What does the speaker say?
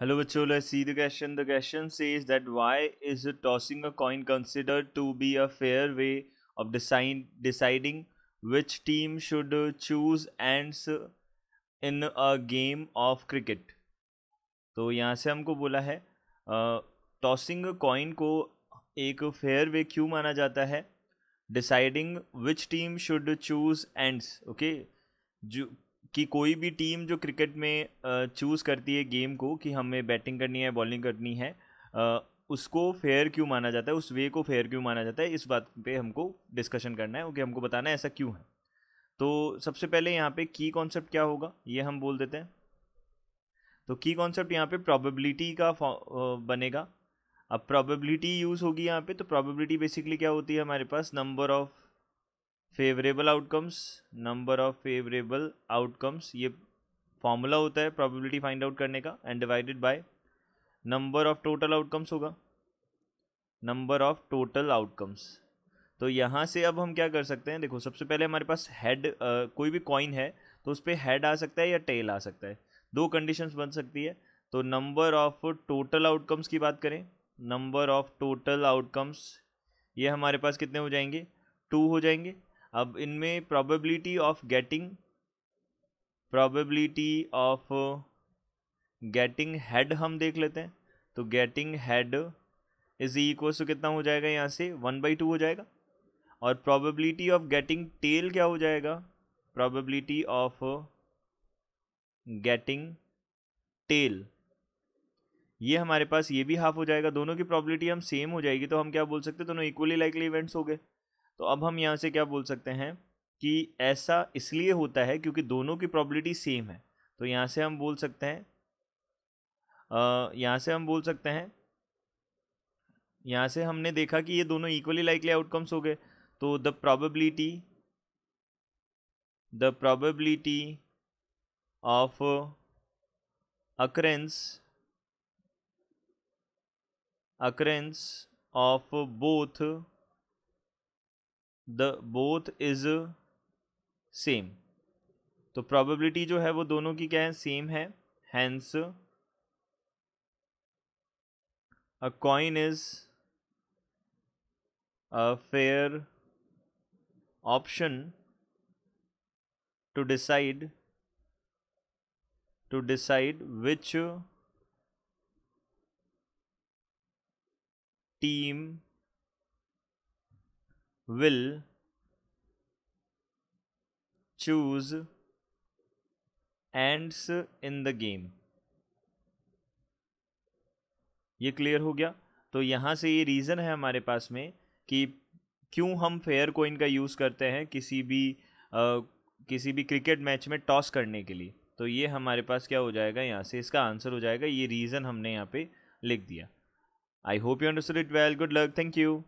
hello बच्चो let's see the question the question says that why is tossing a coin consider to be a fair way of deciding which team should choose ends in a game of cricket तो यहाँ से हमको बोला है tossing a coin को एक fair वे क्यों माना जाता है deciding which team should choose ends okay जो कि कोई भी टीम जो क्रिकेट में चूज़ करती है गेम को कि हमें बैटिंग करनी है बॉलिंग करनी है उसको फेयर क्यों माना जाता है उस वे को फेयर क्यों माना जाता है इस बात पे हमको डिस्कशन करना है ओके हमको बताना है ऐसा क्यों है तो सबसे पहले यहाँ पे की कॉन्सेप्ट क्या होगा ये हम बोल देते हैं तो की कॉन्सेप्ट यहाँ पे प्रोबेबिलिटी का बनेगा अब प्रोबेबिलिटी यूज़ होगी यहाँ पे तो प्रोबेबिलिटी बेसिकली क्या होती है हमारे पास number of favourable outcomes number of favourable outcomes ये फॉर्मूला होता है प्रॉबिलिटी फाइंड आउट करने का and divided by number of total outcomes होगा नंबर ऑफ टोटल आउटकम्स तो यहाँ से अब हम क्या कर सकते हैं देखो सबसे पहले हमारे पास हेड uh, कोई भी कॉइन है तो उस पर हेड आ सकता है या टेल आ सकता है दो कंडीशंस बन सकती है तो नंबर ऑफ टोटल आउटकम्स की बात करें नंबर ऑफ टोटल आउटकम्स ये हमारे पास कितने हो जाएंगे टू हो जाएंगे अब इनमें probability of getting probability of getting head हम देख लेते हैं तो getting head is equal to कितना हो जाएगा यहाँ से वन बाई टू हो जाएगा और प्रोबेबिलिटी ऑफ गेटिंग टेल क्या हो जाएगा प्रोबेबिलिटी ऑफ गेटिंग टेल ये हमारे पास ये भी हाफ हो जाएगा दोनों की प्रॉबिलिटी हम सेम हो जाएगी तो हम क्या बोल सकते हैं दोनों इक्वली लाइकली इवेंट्स हो गए तो अब हम यहाँ से क्या बोल सकते हैं कि ऐसा इसलिए होता है क्योंकि दोनों की प्रॉबिलिटी सेम है तो यहाँ से हम बोल सकते हैं यहाँ से हम बोल सकते हैं यहाँ से हमने देखा कि ये दोनों इक्वली लाइकली आउटकम्स हो गए तो the probability the probability of occurrence occurrence of both the both is same तो प्रॉबिलिटी जो है वो दोनों की क्या है सेम है hence a coin is a fair option to decide to decide which team will choose ends in the game ये क्लियर हो गया तो यहाँ से ये रीज़न है हमारे पास में कि क्यों हम फेयर कोइन का यूज़ करते हैं किसी भी आ, किसी भी क्रिकेट मैच में टॉस करने के लिए तो ये हमारे पास क्या हो जाएगा यहाँ से इसका आंसर हो जाएगा ये रीज़न हमने यहाँ पे लिख दिया I hope you understood it well good luck thank you